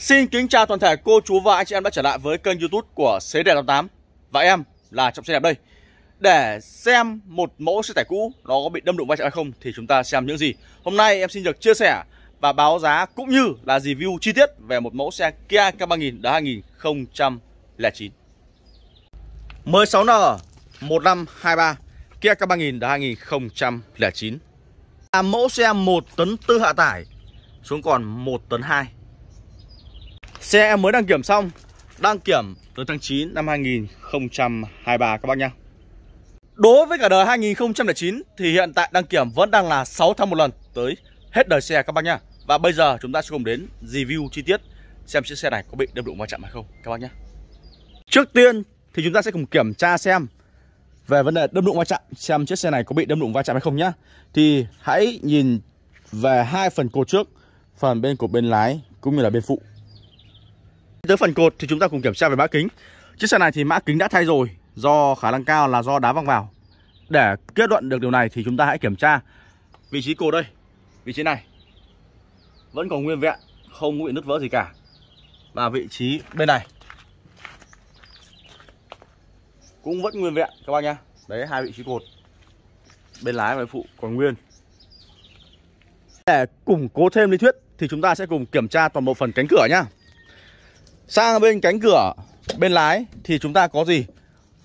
Xin kính chào toàn thể cô chú và anh chị em đã trở lại với kênh youtube của Xế Đẹp 88 Và em là Trọng xe Đẹp đây Để xem một mẫu xe tải cũ nó có bị đâm đụng vai trạm hay không thì chúng ta xem những gì Hôm nay em xin được chia sẻ và báo giá cũng như là review chi tiết về một mẫu xe Kia K3000 đã 2009 16N 1523 Kia K3000 đã 2009 là mẫu xe 1 tấn 4 hạ tải xuống còn 1 tấn 2 Xe em mới đăng kiểm xong Đăng kiểm tới tháng 9 năm 2023 các bác nhá Đối với cả đời 2009 thì hiện tại đăng kiểm vẫn đang là 6 tháng một lần tới hết đời xe các bác nhá Và bây giờ chúng ta sẽ cùng đến review chi tiết xem chiếc xe này có bị đâm đụng va chạm hay không các bác nhá Trước tiên thì chúng ta sẽ cùng kiểm tra xem về vấn đề đâm đụng va chạm xem chiếc xe này có bị đâm đụng va chạm hay không nhá. Thì hãy nhìn về hai phần cột trước, phần bên cột bên lái cũng như là bên phụ Tới phần cột thì chúng ta cùng kiểm tra về mã kính Chiếc xe này thì mã kính đã thay rồi Do khả năng cao là do đá văng vào Để kết luận được điều này thì chúng ta hãy kiểm tra Vị trí cột đây Vị trí này Vẫn còn nguyên vẹn Không bị nứt vỡ gì cả Và vị trí bên này Cũng vẫn nguyên vẹn các bác nhá Đấy hai vị trí cột Bên lái và phụ còn nguyên Để củng cố thêm lý thuyết Thì chúng ta sẽ cùng kiểm tra toàn bộ phần cánh cửa nhá Sang bên cánh cửa bên lái thì chúng ta có gì?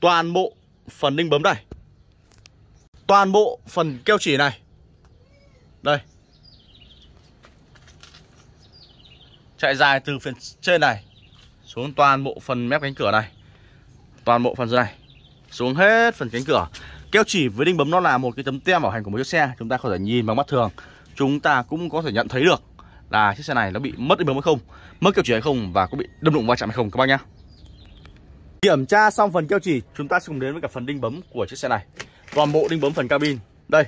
Toàn bộ phần đinh bấm này. Toàn bộ phần keo chỉ này. Đây. Chạy dài từ phần trên này xuống toàn bộ phần mép cánh cửa này. Toàn bộ phần dưới này. Xuống hết phần cánh cửa. Keo chỉ với đinh bấm nó là một cái tấm tem bảo hành của một chiếc xe, chúng ta có thể nhìn bằng mắt thường, chúng ta cũng có thể nhận thấy được là chiếc xe này nó bị mất định bấm hay không mất keo chỉ hay không và có bị đâm đụng va chạm hay không các bác nhá kiểm tra xong phần keo chỉ chúng ta sẽ cùng đến với cả phần đinh bấm của chiếc xe này toàn bộ đinh bấm phần cabin đây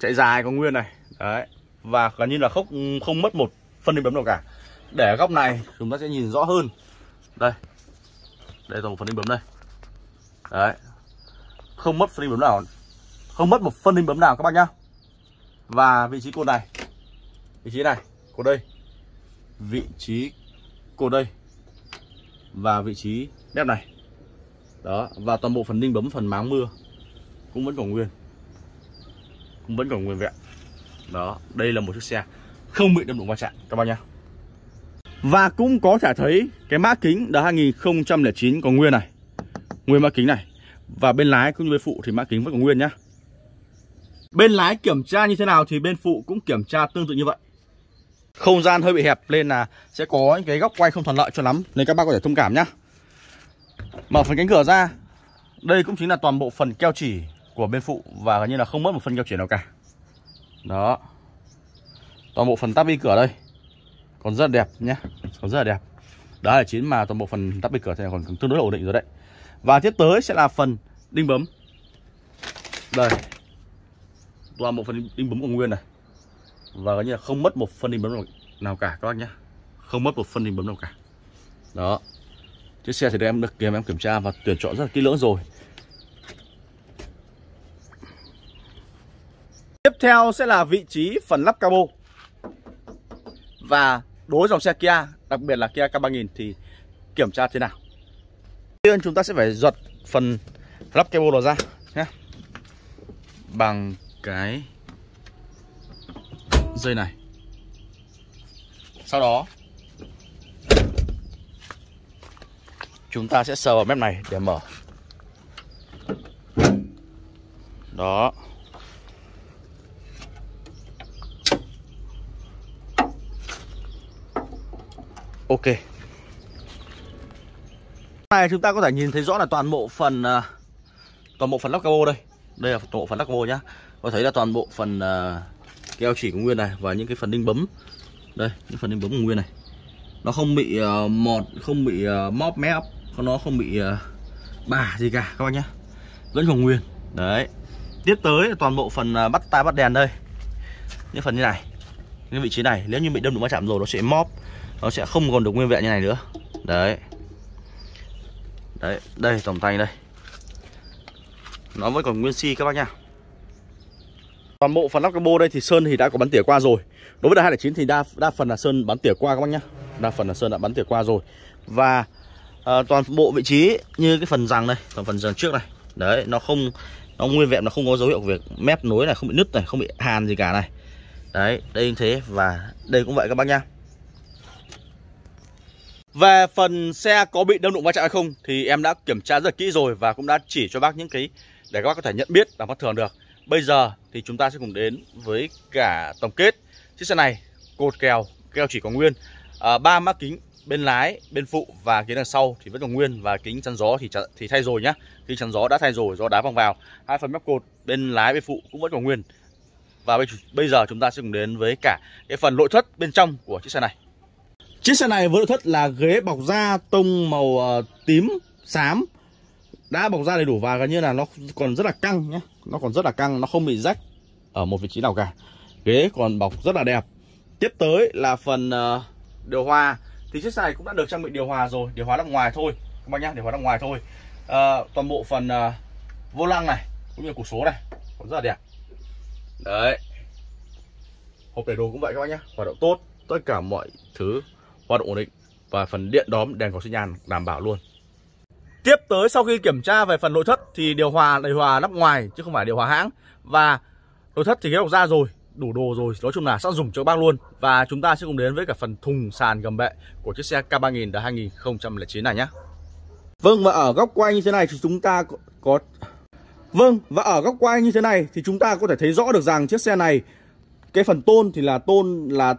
chạy dài có nguyên này đấy và gần như là không không mất một phân đinh bấm nào cả để góc này chúng ta sẽ nhìn rõ hơn đây đây toàn một phần đinh bấm đây đấy không mất phần đinh bấm nào không mất một phân đinh bấm nào các bác nhá và vị trí cột này vị trí này cột đây vị trí cột đây và vị trí mép này đó và toàn bộ phần ninh bấm phần máng mưa cũng vẫn còn nguyên cũng vẫn còn nguyên vẹn đó đây là một chiếc xe không bị đâm đụng va chạm các bác nhá và cũng có thể thấy cái mã kính đã 2009 còn nguyên này nguyên mã kính này và bên lái cũng như bên phụ thì mã kính vẫn còn nguyên nhá bên lái kiểm tra như thế nào thì bên phụ cũng kiểm tra tương tự như vậy không gian hơi bị hẹp nên là sẽ có những cái góc quay không thuận lợi cho lắm nên các bác có thể thông cảm nhá mở phần cánh cửa ra đây cũng chính là toàn bộ phần keo chỉ của bên phụ và gần như là không mất một phần keo chỉ nào cả đó toàn bộ phần tắp bi cửa đây còn rất là đẹp nhé còn rất là đẹp đó là chính mà toàn bộ phần tắp bi cửa thì còn tương đối ổn định rồi đấy và tiếp tới sẽ là phần đinh bấm đây toàn bộ phần đinh bấm của nguyên này và như là không mất một phân hình bấm nào cả các bác nhé không mất một phân hình bấm nào cả đó chiếc xe thì em được kiểm em kiểm tra và tuyển chọn rất là kỹ lưỡng rồi tiếp theo sẽ là vị trí phần lắp cabo và đối với dòng xe Kia đặc biệt là Kia K3000 thì kiểm tra thế nào tiên chúng ta sẽ phải giật phần lắp cabo đó ra nhé bằng cái dây này Sau đó Chúng ta sẽ sờ vào mép này để mở Đó Ok này chúng ta có thể nhìn thấy rõ là toàn bộ phần à, toàn bộ phần lắp cabo đây đây là toàn bộ phần lắp cabo nhá có thấy là toàn bộ phần à, keo chỉ cũng nguyên này và những cái phần đinh bấm đây những phần đinh bấm nguyên này nó không bị uh, mọt không bị uh, ờ, móp mép nó không bị uh, ờ, bà gì cả các bác nhé vẫn còn nguyên đấy tiếp tới là toàn bộ phần uh, bắt tay bắt đèn đây những phần như này những vị trí này nếu như bị đâm đụng va chạm rồi nó sẽ móp nó sẽ không còn được nguyên vẹn như này nữa đấy đấy đây tổng tay đây nó vẫn còn nguyên si các bác nha Toàn bộ phần lắp cabo đây thì sơn thì đã có bắn tỉa qua rồi. Đối với đời 209 thì đa đa phần là sơn bắn tỉa qua các bác nhá. Đa phần là sơn đã bắn tỉa qua rồi. Và à, toàn bộ vị trí như cái phần rằng đây, còn phần rằng trước này. Đấy, nó không nó nguyên vẹn nó không có dấu hiệu việc mép nối này, không bị nứt này, không bị hàn gì cả này. Đấy, đây như thế và đây cũng vậy các bác nhá. Về phần xe có bị đâm đụng va chạm hay không thì em đã kiểm tra rất kỹ rồi và cũng đã chỉ cho bác những cái để các bác có thể nhận biết và mắt thường được. Bây giờ thì chúng ta sẽ cùng đến với cả tổng kết Chiếc xe này cột kèo, keo chỉ còn nguyên à, mắt kính bên lái, bên phụ và kính đằng sau thì vẫn còn nguyên và kính chắn gió thì thì thay rồi nhá. Kính chắn gió đã thay rồi do đá văng vào. Hai phần mép cột bên lái bên phụ cũng vẫn còn nguyên. Và bây bây giờ chúng ta sẽ cùng đến với cả cái phần nội thất bên trong của chiếc xe này. Chiếc xe này với nội thất là ghế bọc da tông màu ờ, tím xám đã bọc da đầy đủ và gần như là nó còn rất là căng nhé nó còn rất là căng nó không bị rách ở một vị trí nào cả ghế còn bọc rất là đẹp tiếp tới là phần ờ, điều hòa thì chiếc xe này cũng đã được trang bị điều hòa rồi điều hòa đằng ngoài thôi các bác nhá điều hòa đằng ngoài thôi uh, toàn bộ phần ờ, vô lăng này cũng như củ số này còn rất là đẹp đấy hộp để đồ cũng vậy các bác nhá hoạt động tốt tất cả mọi thứ hoạt động ổn định và phần điện đóm đèn có sinh nhan đảm bảo luôn Tiếp tới sau khi kiểm tra về phần nội thất thì điều hòa điều hòa lắp ngoài chứ không phải điều hòa hãng và nội thất thì kéo ra rồi đủ đồ rồi nói chung là sẵn dùng cho bác luôn và chúng ta sẽ cùng đến với cả phần thùng sàn gầm bệ của chiếc xe K3000 đời 2009 này nhé Vâng và ở góc quay như thế này thì chúng ta có, có Vâng và ở góc quay như thế này thì chúng ta có thể thấy rõ được rằng chiếc xe này cái phần tôn thì là tôn là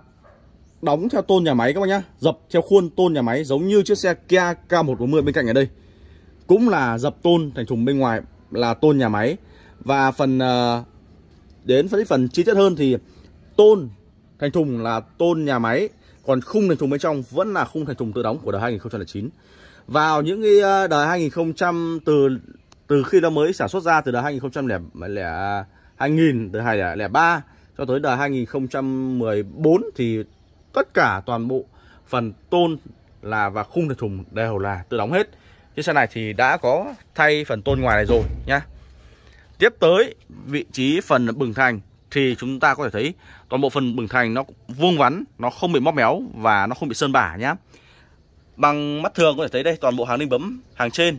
đóng theo tôn nhà máy các bác nhá dập theo khuôn tôn nhà máy giống như chiếc xe Kia K140 bên cạnh ở đây cũng là dập tôn thành thùng bên ngoài là tôn nhà máy và phần ờ, đến phân phần chi tiết hơn thì tôn thành thùng là tôn nhà máy còn khung thành thùng bên trong vẫn là khung thành thùng tự đóng của đời 2009 vào những cái ờ, đời 2000 từ từ khi nó mới sản xuất ra từ đời 2003 2000 từ 2003 cho tới đời 2014 thì tất cả toàn bộ phần tôn là và khung thành thùng đều là tự đóng hết Chiếc xe này thì đã có thay phần tôn ngoài này rồi nhá Tiếp tới vị trí phần bừng thành thì chúng ta có thể thấy toàn bộ phần bừng thành nó vuông vắn, nó không bị móp méo và nó không bị sơn bả nhá. Bằng mắt thường có thể thấy đây toàn bộ hàng đinh bấm hàng trên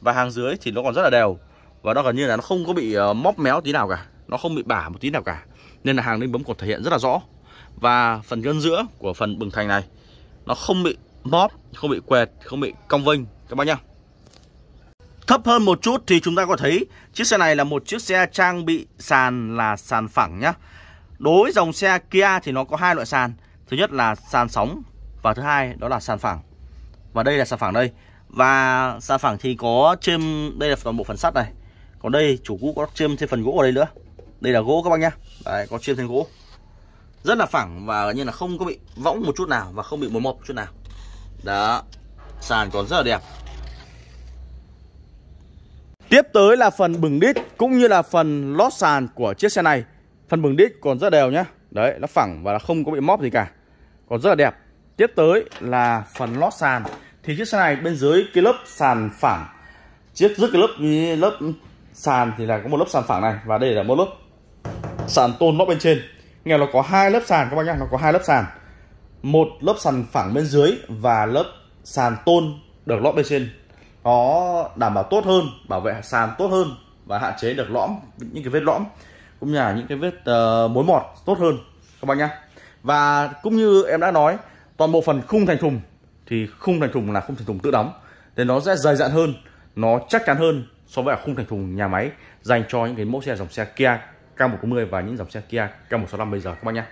và hàng dưới thì nó còn rất là đều và nó gần như là nó không có bị ờ, móp méo tí nào cả, nó không bị bả một tí nào cả. Nên là hàng đinh bấm còn thể hiện rất là rõ. Và phần gân giữa của phần bừng thành này nó không bị móp không bị quẹt không bị cong vênh các bác nhá Thấp hơn một chút thì chúng ta có thấy chiếc xe này là một chiếc xe trang bị sàn là sàn phẳng nhá. Đối dòng xe Kia thì nó có hai loại sàn. Thứ nhất là sàn sóng và thứ hai đó là sàn phẳng. Và đây là sàn phẳng đây. Và sàn phẳng thì có chêm đây là toàn bộ phần sắt này. Còn đây chủ cũ có chêm thêm phần gỗ ở đây nữa. Đây là gỗ các bác nhá. Đấy có chêm thêm gỗ. Rất là phẳng và như là không có bị võng một chút nào và không bị mối mọp một chút nào. Đó Sàn còn rất là đẹp Tiếp tới là phần bừng đít cũng như là phần lót sàn của chiếc xe này Phần bừng đít còn rất đều nhá Đấy nó phẳng và nó không có bị móp gì cả Còn rất là đẹp Tiếp tới là phần lót sàn Thì chiếc xe này bên dưới cái lớp sàn phẳng Chiếc dưới cái lớp lớp sàn thì là có một lớp sàn phẳng này Và đây là một lớp sàn tôn lót bên trên Nghe nó có hai lớp sàn các bác nhá Nó có hai lớp sàn một lớp sàn phẳng bên dưới và lớp sàn tôn được lõm bên trên nó đảm bảo tốt hơn bảo vệ sàn tốt hơn và hạn chế được lõm những cái vết lõm cũng như là những cái vết uh, mối mọt tốt hơn các bạn nhé và cũng như em đã nói toàn bộ phần khung thành thùng thì khung thành thùng là khung thành thùng tự đóng nên nó sẽ dày dặn hơn nó chắc chắn hơn so với khung thành thùng nhà máy dành cho những cái mẫu xe dòng xe Kia K140 và những dòng xe Kia K165 bây giờ các bạn nhé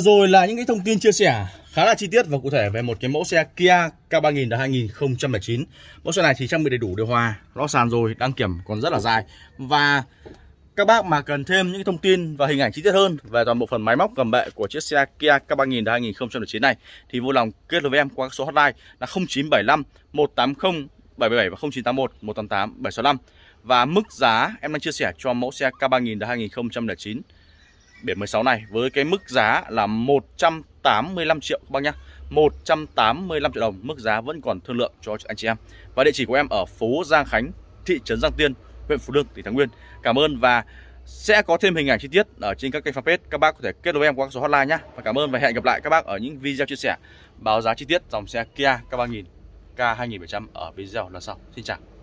rồi là những cái thông tin chia sẻ khá là chi tiết và cụ thể về một cái mẫu xe Kia K3000 đời 2009. Mẫu xe này thì trang bị đầy đủ điều hòa, ló sàn rồi, đăng kiểm còn rất là dài. Và các bác mà cần thêm những thông tin và hình ảnh chi tiết hơn về toàn bộ phần máy móc gầm bệ của chiếc xe Kia K3000 đời 2009 này thì vui lòng kết nối với em qua số hotline là 0975 180 77 và 0981 188 765 và mức giá em đang chia sẻ cho mẫu xe K3000 đời 2009 biển 16 này với cái mức giá là 185 triệu các bác nhá. 185 triệu đồng, mức giá vẫn còn thương lượng cho anh chị em. Và địa chỉ của em ở phố Giang Khánh, thị trấn Giang Tiên, huyện Phú Lương, tỉnh Thái Nguyên. Cảm ơn và sẽ có thêm hình ảnh chi tiết ở trên các kênh fanpage. Các bác có thể kết nối em qua số hotline nhé. Và cảm ơn và hẹn gặp lại các bác ở những video chia sẻ báo giá chi tiết dòng xe Kia K3000 K2700 ở video lần sau. Xin chào.